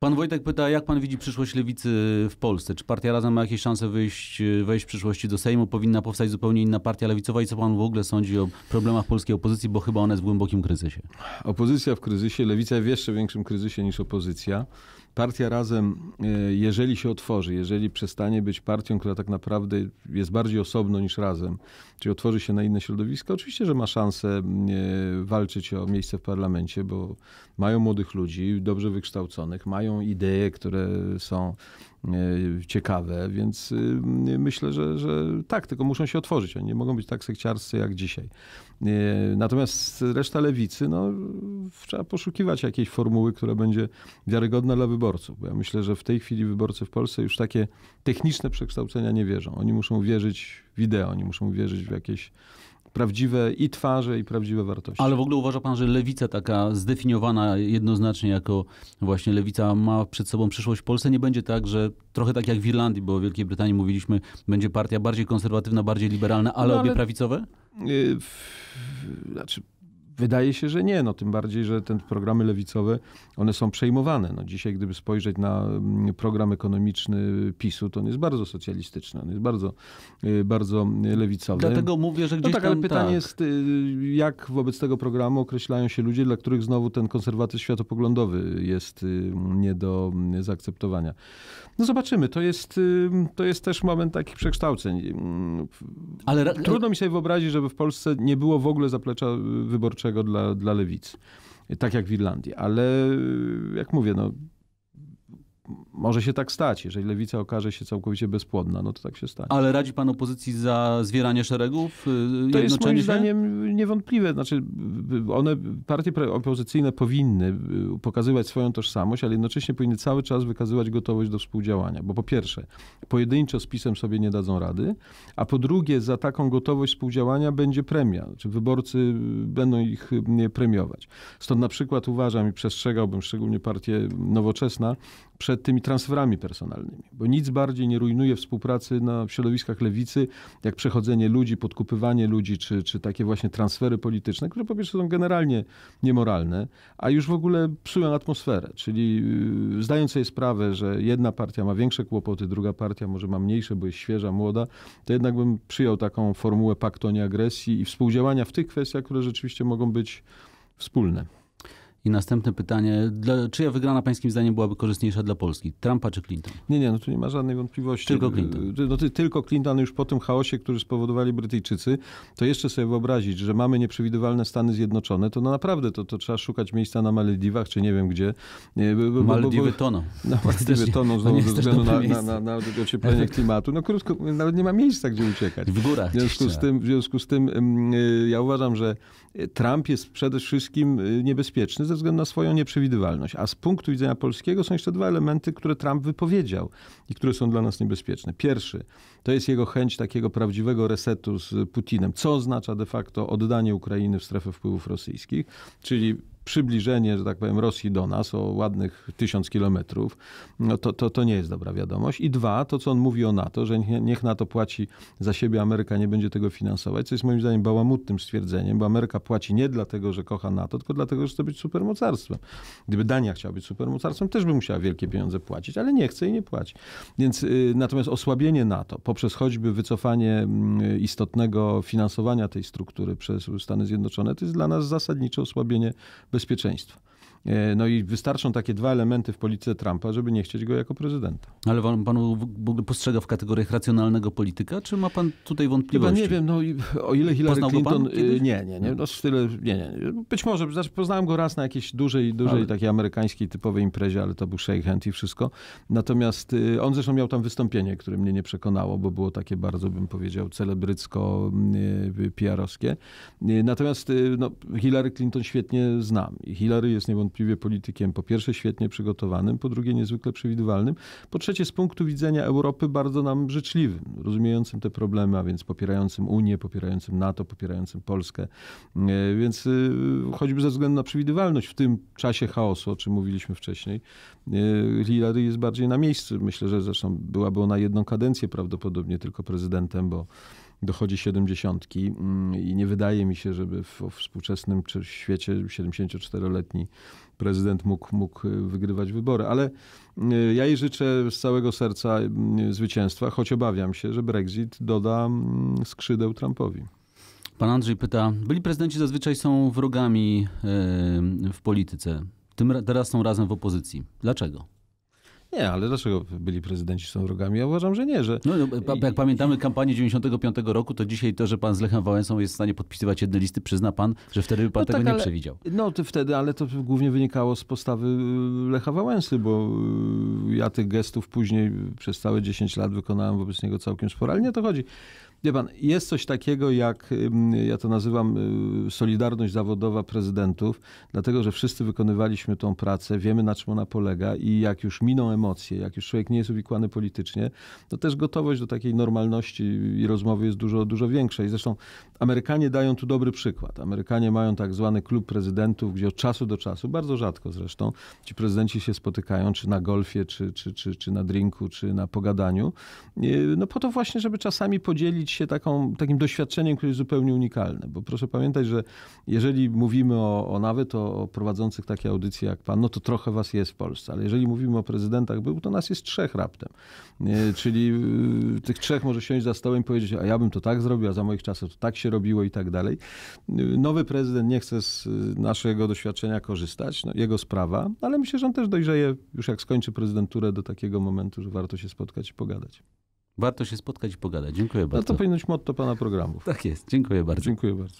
Pan Wojtek pyta, jak pan widzi przyszłość lewicy w Polsce? Czy partia Razem ma jakieś szanse wyjść, wejść w przyszłości do Sejmu? Powinna powstać zupełnie inna partia lewicowa? I co pan w ogóle sądzi o problemach polskiej opozycji? Bo chyba ona jest w głębokim kryzysie. Opozycja w kryzysie, lewica w jeszcze większym kryzysie niż opozycja partia Razem, e, jeżeli się otworzy, jeżeli przestanie być partią, która tak naprawdę jest bardziej osobno niż Razem, czyli otworzy się na inne środowiska, oczywiście, że ma szansę e, walczyć o miejsce w parlamencie, bo mają młodych ludzi, dobrze wykształconych, mają idee, które są E, ciekawe, więc y, myślę, że, że tak, tylko muszą się otworzyć. Oni nie mogą być tak sekciarscy jak dzisiaj. E, natomiast reszta lewicy, no, trzeba poszukiwać jakiejś formuły, która będzie wiarygodna dla wyborców. Bo ja myślę, że w tej chwili wyborcy w Polsce już takie techniczne przekształcenia nie wierzą. Oni muszą wierzyć w ideę, oni muszą wierzyć w jakieś prawdziwe i twarze, i prawdziwe wartości. Ale w ogóle uważa pan, że lewica taka zdefiniowana jednoznacznie jako właśnie lewica ma przed sobą przyszłość w Polsce? Nie będzie tak, że trochę tak jak w Irlandii, bo w Wielkiej Brytanii mówiliśmy, będzie partia bardziej konserwatywna, bardziej liberalna, ale, no, ale... obie prawicowe? Yy, w... znaczy Wydaje się, że nie, no tym bardziej, że te programy lewicowe, one są przejmowane. No, dzisiaj, gdyby spojrzeć na mm, program ekonomiczny PiSu, to on jest bardzo socjalistyczny, on jest bardzo, y, bardzo y, lewicowy. Dlatego mówię, że no gdzieś no tak, ale pytanie tak. jest, y, jak wobec tego programu określają się ludzie, dla których znowu ten konserwatyzm światopoglądowy jest nie do zaakceptowania. No zobaczymy, to jest, to jest też moment takich przekształceń. Ale... Trudno mi sobie wyobrazić, żeby w Polsce nie było w ogóle zaplecza wyborczego dla, dla lewicy. Tak jak w Irlandii. Ale jak mówię, no, może się tak stać. Jeżeli lewica okaże się całkowicie bezpłodna, no to tak się stanie. Ale radzi pan opozycji za zwieranie szeregów? Y, to jest moim zdaniem niewątpliwe. Znaczy, one, partie opozycyjne powinny y, pokazywać swoją tożsamość, ale jednocześnie powinny cały czas wykazywać gotowość do współdziałania. Bo po pierwsze, pojedynczo z PiSem sobie nie dadzą rady, a po drugie, za taką gotowość współdziałania będzie premia. Znaczy, wyborcy y, będą ich premiować. Stąd na przykład uważam i przestrzegałbym szczególnie partię nowoczesna przed przed tymi transferami personalnymi. Bo nic bardziej nie rujnuje współpracy na, środowiskach lewicy, jak przechodzenie ludzi, podkupywanie ludzi, czy, czy takie właśnie transfery polityczne, które po pierwsze są generalnie niemoralne, a już w ogóle psują atmosferę. Czyli y, zdając sobie sprawę, że jedna partia ma większe kłopoty, druga partia może ma mniejsze, bo jest świeża, młoda, to jednak bym przyjął taką formułę paktu o nieagresji i współdziałania w tych kwestiach, które rzeczywiście mogą być wspólne. I następne pytanie, dla, czyja wygrana pańskim zdaniem byłaby korzystniejsza dla Polski? Trumpa czy Clinton? Nie, nie, no tu nie ma żadnej wątpliwości. Tylko Clinton. Y, no, ty, tylko Clinton już po tym chaosie, który spowodowali Brytyjczycy, to jeszcze sobie wyobrazić, że mamy nieprzewidywalne Stany Zjednoczone, to no naprawdę to, to trzeba szukać miejsca na Malediwach, czy nie wiem gdzie. Malediwy toną. No, Maldiwy toną znowu ze względu na, na, na, na ocieplenie klimatu. No krótko, nawet nie ma miejsca, gdzie uciekać. W górach. W związku z tym, w związku z tym mm, y, ja uważam, że Trump jest przede wszystkim y, niebezpieczny ze względu na swoją nieprzewidywalność. A z punktu widzenia polskiego są jeszcze dwa elementy, które Trump wypowiedział i które są dla nas niebezpieczne. Pierwszy to jest jego chęć takiego prawdziwego resetu z Putinem, co oznacza de facto oddanie Ukrainy w strefę wpływów rosyjskich, czyli przybliżenie, że tak powiem, Rosji do nas o ładnych tysiąc kilometrów, no to, to, to nie jest dobra wiadomość. I dwa, to co on mówi o NATO, że niech NATO płaci za siebie, Ameryka nie będzie tego finansować, co jest moim zdaniem bałamutnym stwierdzeniem, bo Ameryka płaci nie dlatego, że kocha NATO, tylko dlatego, że chce być supermocarstwem. Gdyby Dania chciała być supermocarstwem, też by musiała wielkie pieniądze płacić, ale nie chce i nie płaci. Więc y, natomiast osłabienie NATO poprzez choćby wycofanie mm, istotnego finansowania tej struktury przez Stany Zjednoczone, to jest dla nas zasadnicze osłabienie bezpieczeństwa bezpieczeństwa. E, no i wystarczą takie dwa elementy w polityce Trumpa, żeby nie chcieć go jako prezydenta. Ale pan, panu w postrzega w kategoriach racjonalnego polityka, czy ma pan tutaj wątpliwości? Chyba nie wiem, no o ile Hillary Poznał Clinton... Y, nie, nie, nie, no tyle, nie, nie. Być może, znaczy poznałem go raz na jakiejś dużej, dużej ale... takiej amerykańskiej typowej imprezie, ale to był shake hand i wszystko. Natomiast y, on zresztą miał tam wystąpienie, które mnie nie przekonało, bo było takie bardzo, bym powiedział, celebrycko y, pr -owskie. Natomiast no, Hillary Clinton świetnie znam. Hillary jest niewątpliwie niewątpliwie politykiem po pierwsze świetnie przygotowanym, po drugie niezwykle przewidywalnym, po trzecie z punktu widzenia Europy bardzo nam życzliwym, rozumiejącym te problemy, a więc popierającym Unię, popierającym NATO, popierającym Polskę. E, więc e, choćby ze względu na przewidywalność w tym czasie chaosu, o czym mówiliśmy wcześniej, e, Hillary jest bardziej na miejscu. Myślę, że zresztą byłaby ona jedną kadencję prawdopodobnie tylko prezydentem, bo dochodzi siedemdziesiątki mm, i nie wydaje mi się, żeby w, współczesnym świecie 74-letni prezydent mógł, mógł y, wygrywać wybory. Ale y, ja jej życzę z całego serca y, zwycięstwa, choć obawiam się, że Brexit doda mm, skrzydeł Trumpowi. Pan Andrzej pyta, byli prezydenci zazwyczaj są wrogami w polityce. Tym, teraz są razem w opozycji. Dlaczego? Nie, ale dlaczego byli prezydenci są wrogami? Ja uważam, że nie. Że... No, no jak pamiętamy kampanię 95 roku, to dzisiaj to, że pan z Lechem Wałęsą jest w stanie podpisywać jedne listy, przyzna pan, że wtedy by pan no tego tak, nie ale... przewidział. No to wtedy, ale to głównie wynikało z postawy y, Lecha Wałęsy, bo y, ja tych gestów później przez całe 10 lat wykonałem wobec niego całkiem sporo, ale nie to chodzi. Wie pan, jest coś takiego jak, ja to nazywam y, solidarność zawodowa prezydentów, dlatego że wszyscy wykonywaliśmy tą pracę, wiemy na czym ona polega i jak już miną emocje, jak już człowiek nie jest uwikłany politycznie, to też gotowość do takiej normalności i rozmowy jest dużo, dużo większa. I zresztą Amerykanie dają tu dobry przykład. Amerykanie mają tak zwany klub prezydentów, gdzie od czasu do czasu, bardzo rzadko zresztą, ci prezydenci się spotykają, czy na golfie, czy, czy, czy, czy na drinku, czy na pogadaniu. Y, no po to właśnie, żeby czasami podzielić dzielić się taką, takim doświadczeniem, które jest zupełnie unikalne. Bo proszę pamiętać, że jeżeli mówimy o, o nawet o, prowadzących takie audycje jak pan, no to trochę was jest w Polsce, ale jeżeli mówimy o prezydentach był, to nas jest trzech raptem. Czyli y, tych trzech może siąść za stołem i powiedzieć, a ja bym to tak zrobił, a za moich czasów to tak się robiło i tak dalej. Y, nowy prezydent nie chce z y, naszego doświadczenia korzystać, no, jego sprawa, ale myślę, że on też dojrzeje już jak skończy prezydenturę do takiego momentu, że warto się spotkać i pogadać. Warto się spotkać i pogadać. Dziękuję bardzo. No to powinno być motto pana programów. Tak jest. Dziękuję bardzo. Dziękuję bardzo.